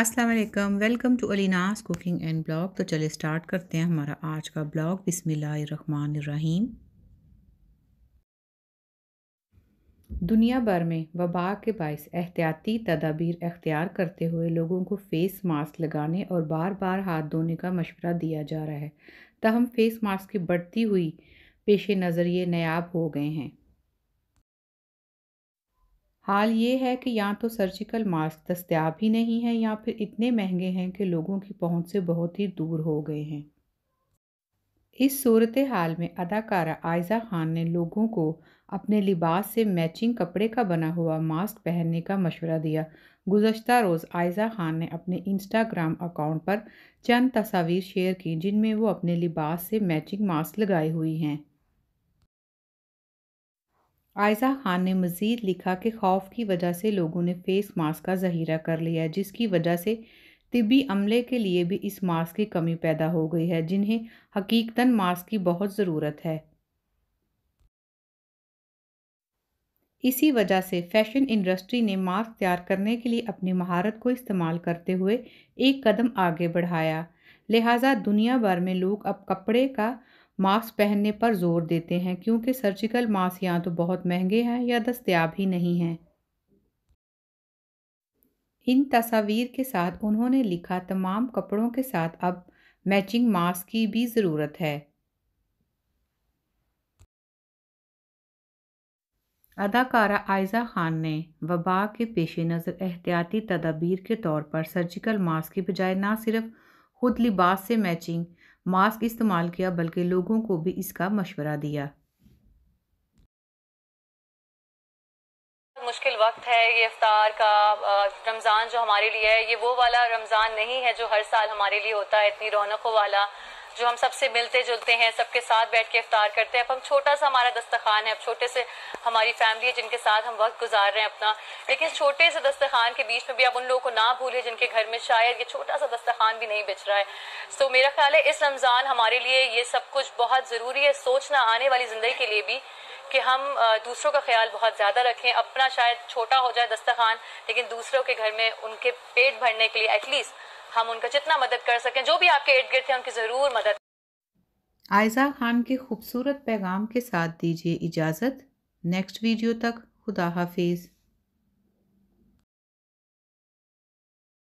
अस्सलाम वालेकुम welcome to Alina's cooking and blog तो चलिए स्टार्ट करते हैं हमारा आज का ब्लॉग बिसमीम दुनिया भर में वबा के बायस एहतियाती तदाबीर अख्तियार करते हुए लोगों को फ़ेस मास्क लगाने और बार बार हाथ धोने का मशवरा दिया जा रहा है तहम फ़ेस मास्क की बढ़ती हुई पेश नज़र ये नायाब हो गए हैं हाल ये है कि या तो सर्जिकल मास्क दस्तियाब ही नहीं है या फिर इतने महंगे हैं कि लोगों की पहुंच से बहुत ही दूर हो गए हैं इस सूरत हाल में अदाकारा आयजा खान ने लोगों को अपने लिबास से मैचिंग कपड़े का बना हुआ मास्क पहनने का मशवरा दिया गुजशत रोज़ आयजा खान ने अपने इंस्टाग्राम अकाउंट पर चंद तस्वीर शेयर की जिनमें वो अपने लिबास से मैचिंग मास्क लगाई हुई हैं आयजा खान ने मज़ीद लिखा कि खौफ की वजह से लोगों ने फेस मास्क का जहीरा कर लिया जिसकी वजह से तिबी अमले के लिए भी इस मास्क की कमी पैदा हो गई है जिन्हें हकीकता मास्क की बहुत ज़रूरत है इसी वजह से फैशन इंडस्ट्री ने मास्क तैयार करने के लिए अपनी महारत को इस्तेमाल करते हुए एक कदम आगे बढ़ाया लिहाजा दुनिया भर में लोग अब कपड़े का मास्क पहनने पर जोर देते हैं क्योंकि सर्जिकल मास्क या तो बहुत महंगे हैं या दस्तियाब ही नहीं हैं इन तस्वीर के साथ उन्होंने लिखा तमाम कपड़ों के साथ अब मैचिंग मास्क की भी ज़रूरत है अदाकारा आयजा खान ने वबा के पेश नज़र एहतियाती तदाबीर के तौर पर सर्जिकल मास्क की बजाय ना सिर्फ खुद लिबास से मैचिंग मास्क इस्तेमाल किया बल्कि लोगों को भी इसका मशवरा दिया मुश्किल वक्त है ये इफ्तार का रमज़ान जो हमारे लिए है ये वो वाला रमज़ान नहीं है जो हर साल हमारे लिए होता है इतनी रौनकों वाला जो हम सबसे मिलते जुलते हैं सबके साथ बैठ के इफ्तार करते हैं अब हम छोटा सा हमारा दस्तखान है अब छोटे से हमारी फैमिली है जिनके साथ हम वक्त गुजार रहे हैं अपना लेकिन छोटे से दस्तखान के बीच में भी आप उन लोगों को ना भूलिए जिनके घर में शायद ये छोटा सा दस्तखान भी नहीं बिछ रहा है तो मेरा ख्याल है इस रमज़ान हमारे लिए ये सब कुछ बहुत ज़रूरी है सोचना आने वाली ज़िंदगी के लिए भी कि हम दूसरों का ख्याल बहुत ज़्यादा रखें अपना शायद छोटा हो जाए दस्तखान लेकिन दूसरों के घर में उनके पेट भरने के लिए एटलीस्ट हम उनका जितना मदद कर सकें जो भी आपके इर्द गिर्द थे उनकी ज़रूर मदद आयजा खान के खूबसूरत पैगाम के साथ दीजिए इजाज़त नेक्स्ट वीडियो तक खुदा हाफिज़